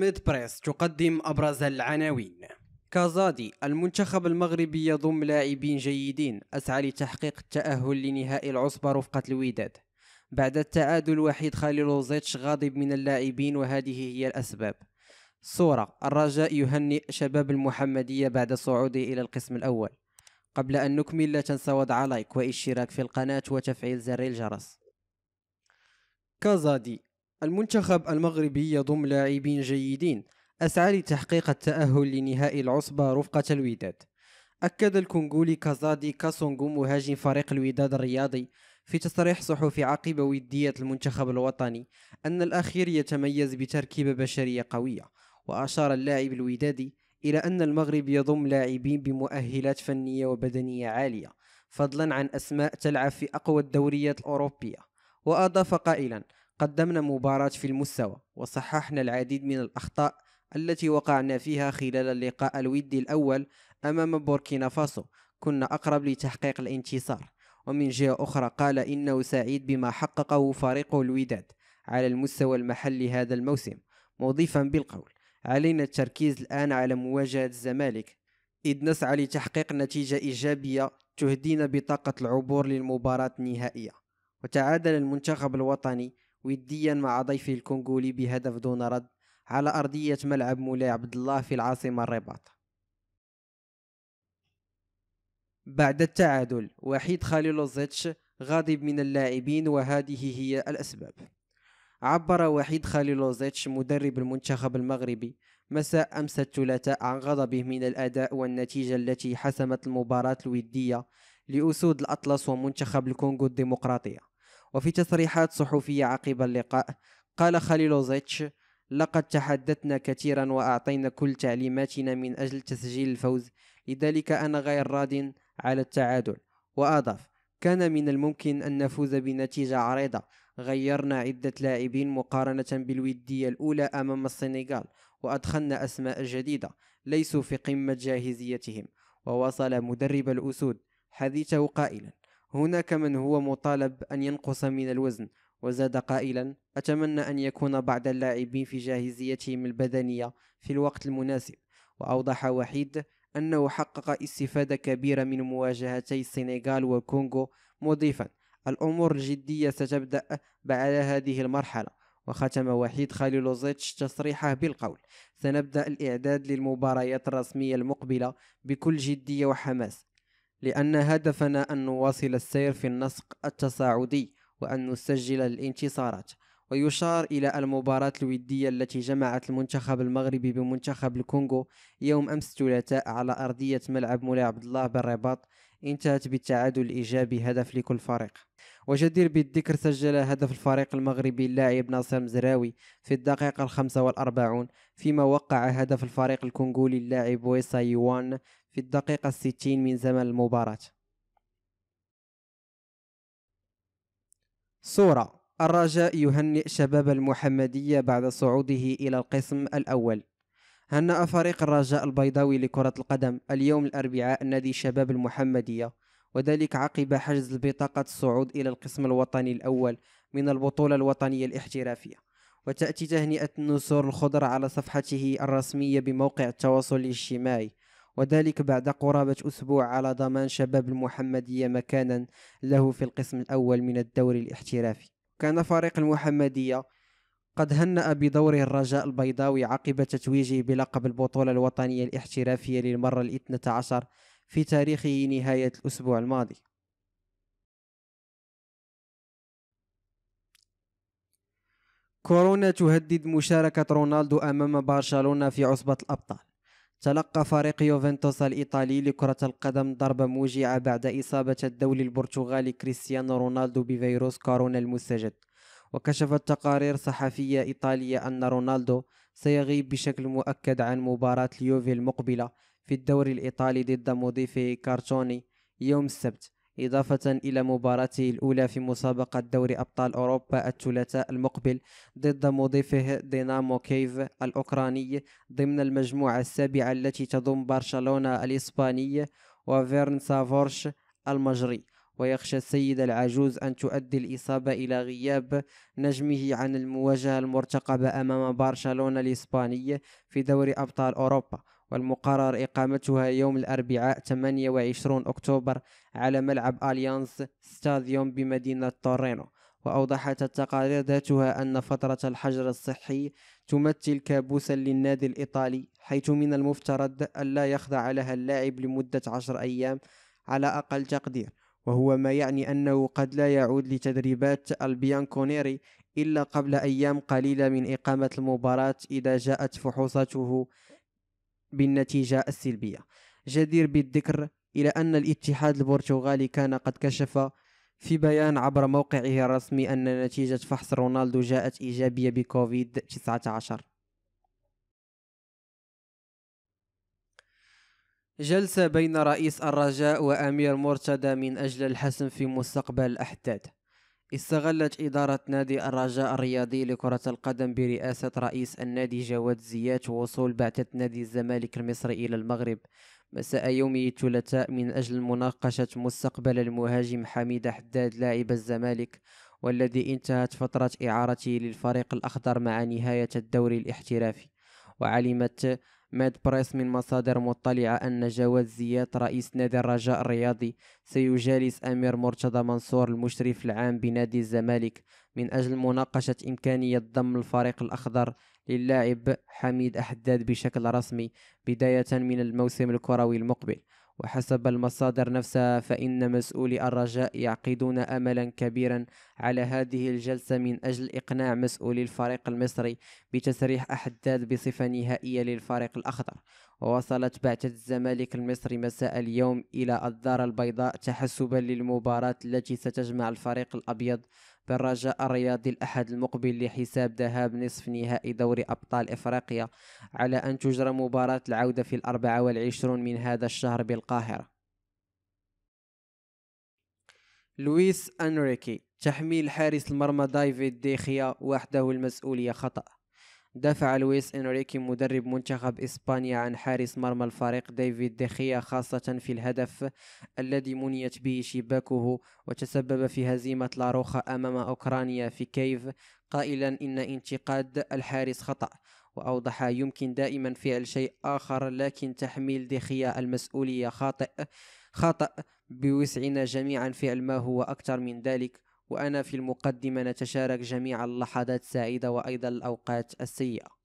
ميد بريس تقدم أبرز العناوين كازادي المنتخب المغربي يضم لاعبين جيدين أسعى لتحقيق التأهل لنهائي العصبة رفقة الوداد بعد التعادل وحيد لوزيتش غاضب من اللاعبين وهذه هي الأسباب صورة الرجاء يهنئ شباب المحمدية بعد صعوده إلى القسم الأول قبل أن نكمل لا تنسى وضع لايك واشتراك في القناة وتفعيل زر الجرس كازادي المنتخب المغربي يضم لاعبين جيدين أسعى لتحقيق التأهل لنهائي العصبة رفقة الوداد أكد الكونغولي كازادي كاسونغو مهاجم فريق الوداد الرياضي في تصريح صحفي عقب ودية المنتخب الوطني أن الأخير يتميز بتركيبة بشرية قوية وأشار اللاعب الودادي إلى أن المغرب يضم لاعبين بمؤهلات فنية وبدنية عالية فضلا عن أسماء تلعب في أقوى الدوريات الأوروبية وأضاف قائلا قدمنا مباراة في المستوى وصححنا العديد من الأخطاء التي وقعنا فيها خلال اللقاء الودي الأول أمام بوركينا فاسو كنا أقرب لتحقيق الانتصار ومن جهة أخرى قال إنه سعيد بما حققه فريقه الوداد على المستوى المحلي هذا الموسم مضيفا بالقول علينا التركيز الآن على مواجهة الزمالك إذ نسعى لتحقيق نتيجة إيجابية تهدينا بطاقة العبور للمباراة النهائية وتعادل المنتخب الوطني وديا مع ضيفه الكونغولي بهدف دون رد على أرضية ملعب مولاي عبد الله في العاصمة الرباط بعد التعادل وحيد خليلوزيتش غاضب من اللاعبين وهذه هي الأسباب عبر وحيد خليلوزيتش مدرب المنتخب المغربي مساء أمس الثلاثاء عن غضبه من الأداء والنتيجة التي حسمت المباراة الودية لأسود الأطلس ومنتخب الكونغو الديمقراطية وفي تصريحات صحفية عقب اللقاء قال خليلوزيتش لقد تحدثنا كثيرا وأعطينا كل تعليماتنا من أجل تسجيل الفوز لذلك أنا غير راض على التعادل وأضاف كان من الممكن أن نفوز بنتيجة عريضة غيرنا عدة لاعبين مقارنة بالودية الأولى أمام السنغال وأدخلنا أسماء جديدة ليسوا في قمة جاهزيتهم وواصل مدرب الأسود حديثه قائلا هناك من هو مطالب أن ينقص من الوزن وزاد قائلا أتمنى أن يكون بعض اللاعبين في جاهزيتهم البدنية في الوقت المناسب وأوضح وحيد أنه حقق استفادة كبيرة من مواجهتي السنغال والكونغو مضيفا الأمور الجدية ستبدأ بعد هذه المرحلة وختم وحيد خاليلوزيتش تصريحه بالقول سنبدأ الإعداد للمباريات الرسمية المقبلة بكل جدية وحماس لأن هدفنا أن نواصل السير في النسق التصاعدي وأن نسجل الانتصارات ويشار إلى المباراة الودية التي جمعت المنتخب المغربي بمنتخب الكونغو يوم أمس الثلاثاء على أرضية ملعب مولاي عبد الله بالرباط انتهت بالتعادل الإيجابي هدف لكل فريق وجدير بالذكر سجل هدف الفريق المغربي اللاعب ناصر مزراوي في الدقيقة الخمسة والأربعون فيما وقع هدف الفريق الكونغولي اللاعب ويسا يوان في الدقيقة الستين من زمن المباراة صورة الرجاء يهنئ شباب المحمدية بعد صعوده إلى القسم الأول هنأ فريق الرجاء البيضاوي لكرة القدم اليوم الأربعاء نادي شباب المحمدية وذلك عقب حجز بطاقة الصعود إلى القسم الوطني الأول من البطولة الوطنية الاحترافية وتأتي تهنئة النسور الخضر على صفحته الرسمية بموقع التواصل الاجتماعي وذلك بعد قرابة أسبوع على ضمان شباب المحمدية مكانا له في القسم الأول من الدوري الاحترافي كان فريق المحمدية قد هنأ بدوره الرجاء البيضاوي عقب تتويجه بلقب البطولة الوطنية الاحترافية للمرة الاثنى عشر في تاريخه نهاية الأسبوع الماضي كورونا تهدد مشاركة رونالدو أمام برشلونة في عصبة الأبطال تلقى فريق يوفنتوس الإيطالي لكرة القدم ضربة موجعة بعد إصابة الدولي البرتغالي كريستيانو رونالدو بفيروس كورونا المستجد وكشفت تقارير صحفية إيطالية أن رونالدو سيغيب بشكل مؤكد عن مباراة اليوفي المقبلة في الدوري الإيطالي ضد مضيفه كارتوني يوم السبت إضافة إلى مباراته الأولى في مسابقة دوري أبطال أوروبا الثلاثاء المقبل ضد مضيفه دينامو كيف الأوكراني ضمن المجموعة السابعة التي تضم برشلونة الإسباني وفيرن سافورش المجري ويخشى السيد العجوز أن تؤدي الإصابة إلى غياب نجمه عن المواجهة المرتقبة أمام برشلونة الإسباني في دوري أبطال أوروبا والمقرر إقامتها يوم الأربعاء 28 أكتوبر على ملعب أليانس ستاديوم بمدينة تورينو وأوضحت التقارير ذاتها أن فترة الحجر الصحي تمثل كابوسا للنادي الإيطالي حيث من المفترض ألا يخضع لها اللاعب لمدة عشر أيام على أقل تقدير وهو ما يعني أنه قد لا يعود لتدريبات البيانكونيري إلا قبل أيام قليلة من إقامة المباراة إذا جاءت فحوصاته بالنتيجة السلبية جدير بالذكر إلى أن الاتحاد البرتغالي كان قد كشف في بيان عبر موقعه الرسمي أن نتيجة فحص رونالدو جاءت إيجابية بكوفيد 19 جلسة بين رئيس الرجاء وأمير مرتدى من أجل الحسم في مستقبل الأحداث استغلت إدارة نادي الرجاء الرياضي لكرة القدم برئاسة رئيس النادي جواد زيات وصول بعثة نادي الزمالك المصري إلى المغرب مساء يوم الثلاثاء من أجل مناقشة مستقبل المهاجم حميد حداد لاعب الزمالك والذي انتهت فترة إعارته للفريق الأخضر مع نهاية الدوري الاحترافي وعلمت ماد بريس من مصادر مطلعة أن جواد زيات رئيس نادي الرجاء الرياضي سيجالس أمير مرتضى منصور المشرف العام بنادي الزمالك من أجل مناقشة إمكانية ضم الفريق الأخضر للاعب حميد أحداد بشكل رسمي بداية من الموسم الكروي المقبل وحسب المصادر نفسها فإن مسؤولي الرجاء يعقدون أملا كبيرا على هذه الجلسة من أجل إقناع مسؤولي الفريق المصري بتسريح أحداد بصفة نهائية للفريق الأخضر ووصلت بعثة الزمالك المصري مساء اليوم إلى الدار البيضاء تحسبا للمباراة التي ستجمع الفريق الأبيض بالرجاء الرياضي الأحد المقبل لحساب ذهاب نصف نهائي دوري أبطال إفريقيا على أن تجرى مباراة العودة في الأربعة والعشرون من هذا الشهر بالقاهرة لويس أنريكي تحميل حارس المرمى دايفيد ديخيا وحده المسؤولية خطأ دفع لويس إنريكي مدرب منتخب إسبانيا عن حارس مرمى الفريق ديفيد دخيا خاصة في الهدف الذي منيت به شباكه وتسبب في هزيمة لاروخا أمام أوكرانيا في كييف قائلا إن انتقاد الحارس خطأ وأوضح يمكن دائما فعل شيء آخر لكن تحميل دخيا المسؤولية خاطئ خطأ بوسعنا جميعا فعل ما هو أكثر من ذلك وأنا في المقدمة نتشارك جميع اللحظات السعيدة وأيضا الأوقات السيئة